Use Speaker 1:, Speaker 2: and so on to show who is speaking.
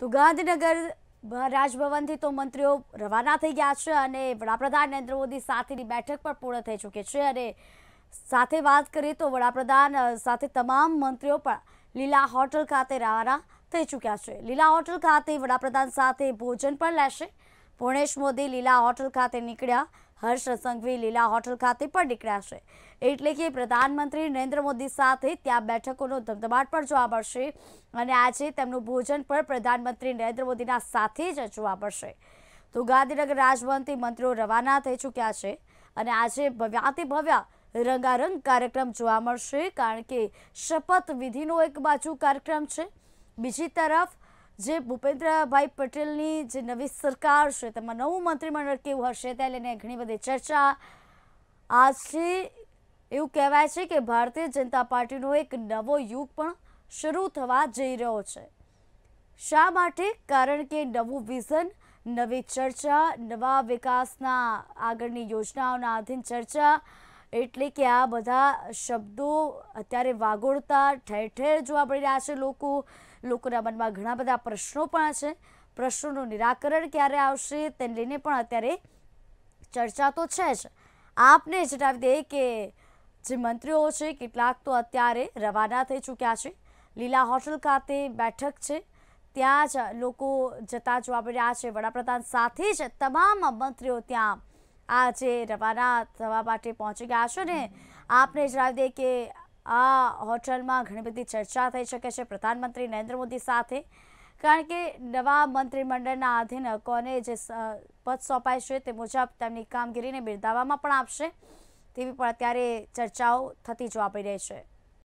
Speaker 1: તો ગાંધીનગર રાજભવનથી તો મંત્રીઓ રવાના થઈ ગયા છે અને વડાપ્રધાન નરેન્દ્ર મોદી સાથેની બેઠક પણ પૂર્ણ થઈ ચૂકી છે અને સાથે વાત કરીએ તો વડાપ્રધાન સાથે તમામ મંત્રીઓ પણ લીલા હોટલ ખાતે રવાના થઈ ચૂક્યા છે લીલા હોટલ ખાતે વડાપ્રધાન સાથે ભોજન પણ લેશે પૂર્ણેશ મોદી લીલા હોટલ ખાતે નીકળ્યા હર્ષ સંઘવી લીલા હોટલ ખાતે પણ નીકળ્યા છે એટલે કે પ્રધાનમંત્રી નરેન્દ્ર મોદી સાથે ત્યાં બેઠકોનો ધમધમાટ પણ જોવા મળશે અને આજે તેમનું ભોજન પણ પ્રધાનમંત્રી નરેન્દ્ર મોદીના સાથે જ જોવા મળશે તો ગાંધીનગર રાજભવનથી મંત્રીઓ રવાના થઈ ચૂક્યા છે અને આજે ભવ્યાતિ ભવ્ય રંગારંગ કાર્યક્રમ જોવા મળશે કારણ કે શપથ શપથવિધિનો એક બાજુ કાર્યક્રમ છે બીજી તરફ જે ભૂપેન્દ્રભાઈ પટેલની જે નવી સરકાર છે તેમાં નવું મંત્રીમંડળ કેવું હશે ત્યાં લઈને ઘણી બધી ચર્ચા આજથી એવું કહેવાય છે કે ભારતીય જનતા પાર્ટીનો એક નવો યુગ પણ શરૂ થવા જઈ રહ્યો છે શા માટે કારણ કે નવું વિઝન નવી ચર્ચા નવા વિકાસના આગળની યોજનાઓના આધીન ચર્ચા એટલે કે આ બધા શબ્દો અત્યારે વાગોળતા ઠેર ઠેર જોવા પડી રહ્યા છે લોકો લોકોના મનમાં ઘણા બધા પ્રશ્નો પણ છે પ્રશ્નોનું નિરાકરણ ક્યારે આવશે તેને લઈને પણ અત્યારે ચર્ચા તો છે જ આપને જણાવી દઈએ કે જે મંત્રીઓ છે કેટલાક તો અત્યારે રવાના થઈ ચૂક્યા છે લીલા હોટલ ખાતે બેઠક છે ત્યાં જ લોકો જતા જોવા મળી છે વડાપ્રધાન સાથે જ તમામ મંત્રીઓ ત્યાં આજે રવાના થવા માટે પહોંચી ગયા છે ને આપને જણાવી દઈએ કે આ હોટલમાં ઘણી બધી ચર્ચા થઈ શકે છે પ્રધાનમંત્રી નરેન્દ્ર મોદી સાથે કારણ કે નવા મંત્રીમંડળના આધીન કોને જે પદ સોંપાય છે તે મુજબ તેમની કામગીરીને બિરદાવવામાં પણ આપશે તેવી પણ અત્યારે ચર્ચાઓ થતી જોવા મળી રહી છે